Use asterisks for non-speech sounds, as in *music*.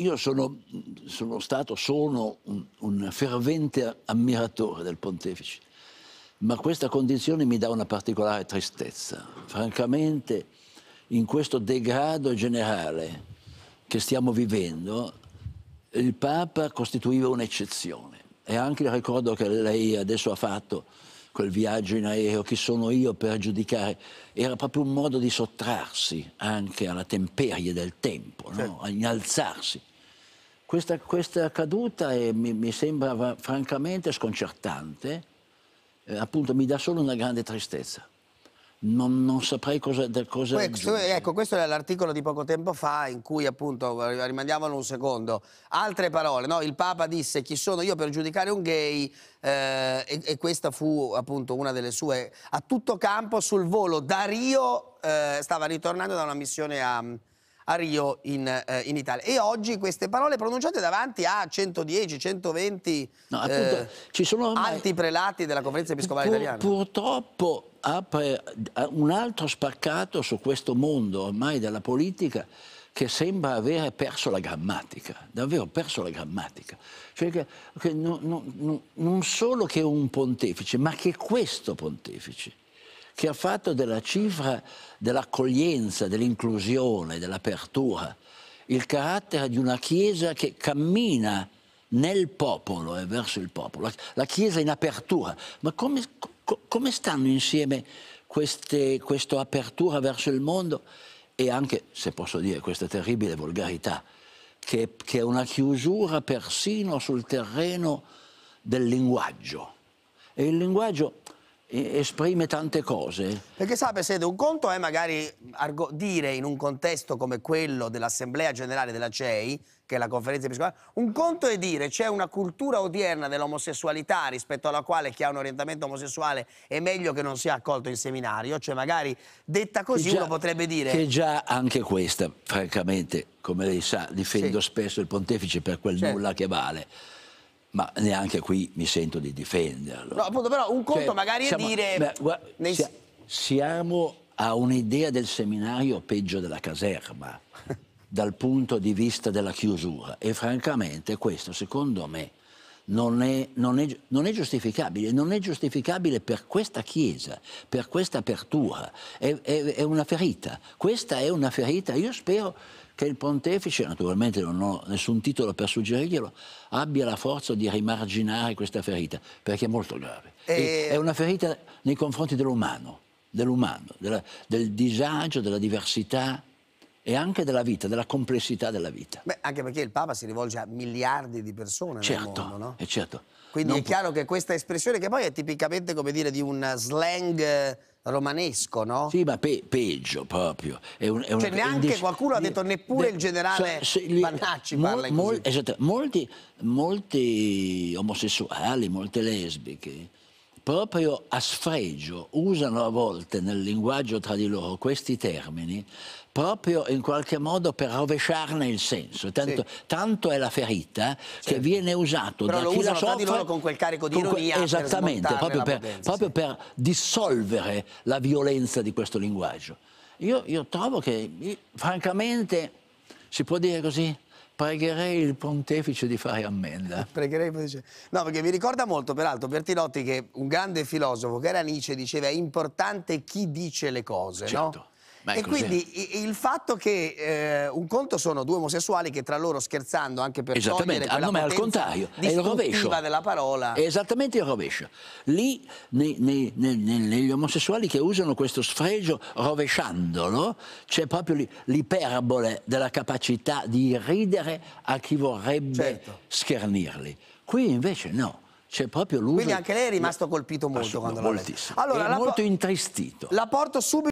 io sono, sono stato, sono un, un fervente ammiratore del pontefice, ma questa condizione mi dà una particolare tristezza. Francamente, in questo degrado generale che stiamo vivendo, il Papa costituiva un'eccezione. E anche il ricordo che lei adesso ha fatto, quel viaggio in aereo, chi sono io per giudicare, era proprio un modo di sottrarsi anche alla temperie del tempo, no? Certo. a innalzarsi. Questa, questa caduta è, eh, mi, mi, sembra francamente sconcertante, eh, appunto mi dà solo una grande tristezza. Non, non, saprei cosa, da cosa questo, Ecco, questo è l'articolo di poco tempo fa in cui appunto, rimandiamolo un secondo, altre parole, no? il Papa disse chi sono io per giudicare un gay eh, e, e, questa fu appunto una delle sue, a tutto campo sul volo da Rio, eh, stava ritornando da una missione a, a Rio in, eh, in, Italia. E oggi queste parole pronunciate davanti a 110, 120 no, eh, appunto, ci sono alti prelati della conferenza episcopale pur, italiana. Purtroppo apre eh, un altro spaccato su questo mondo ormai della politica che sembra avere perso la grammatica, davvero perso la grammatica. Cioè che, che non, non, non solo che un pontefice, ma che questo pontefice che ha fatto della cifra dell'accoglienza, dell'inclusione, dell'apertura, il carattere di una Chiesa che cammina nel popolo e eh, verso il popolo, la Chiesa in apertura. Ma come, come stanno insieme queste, questa apertura verso il mondo e anche, se posso dire, questa terribile volgarità, che, che è una chiusura persino sul terreno del linguaggio? E il linguaggio esprime tante cose. Perché sa Presidente, un conto è magari dire in un contesto come quello dell'Assemblea Generale della CEI, che è la conferenza episcopale, un conto è dire c'è una cultura odierna dell'omosessualità rispetto alla quale chi ha un orientamento omosessuale è meglio che non sia accolto in seminario, cioè magari detta così già, uno potrebbe dire... Che già anche questa, francamente, come lei sa, difendo sì. spesso il pontefice per quel certo. nulla che vale ma neanche qui mi sento di difenderlo. No, appunto, però un conto cioè, magari siamo, è dire... Beh, guarda, nei... si, siamo a un'idea del seminario peggio della caserma, *laughs* dal punto di vista della chiusura, e francamente questo secondo me non è, non è, non è giustificabile, non è giustificabile per questa Chiesa, per questa apertura, è, è una ferita, questa è una ferita, io spero che il pontefice, naturalmente non ho nessun titolo per suggerirglielo, abbia la forza di rimarginare questa ferita, perché è molto grave. E... È una ferita nei confronti dell'umano, dell'umano, della, del disagio, della diversità, e anche della vita, della complessità della vita. Beh, anche perché il Papa si rivolge a miliardi di persone certo, mondo, no? Eh, certo. Quindi non è chiaro che questa espressione, che poi è tipicamente, come dire, di un slang eh, romanesco, no? Sì, ma pe peggio proprio. È un, è cioè, neanche qualcuno ha detto neppure il generale so, se, Pannacci mol, parla in Mol, esatto, molti, molti omosessuali, molte lesbiche proprio a sfregio, usano a volte nel linguaggio tra di loro questi termini proprio in qualche modo per rovesciarne il senso. Tanto, sì. tanto è la ferita sì. che viene usato Però da chi la soffre... Però con quel carico di ironia que... Esattamente, per proprio, per, potenza, proprio sì. per, dissolvere la violenza di questo linguaggio. Io, io trovo che, io, francamente, si può dire così, pregherei il pontefice di fare ammenda. Pregherei il pontefice. No, perché mi ricorda molto, peraltro, Bertinotti, che un grande filosofo, che era Nietzsche, diceva è importante chi dice le cose, certo. no? e quindi il fatto che eh, un conto sono due omosessuali che tra loro scherzando anche per esattamente, togliere quella al contrario, è il rovescio della parola è esattamente il rovescio lì nei, nei, nei, negli omosessuali che usano questo sfregio rovesciandolo c'è proprio l'iperbole della capacità di ridere a chi vorrebbe certo. schernirli qui invece no c'è proprio l'uso. Quindi anche lei è rimasto colpito molto quando l'ha letto. Allora, è molto intristito. La porto subito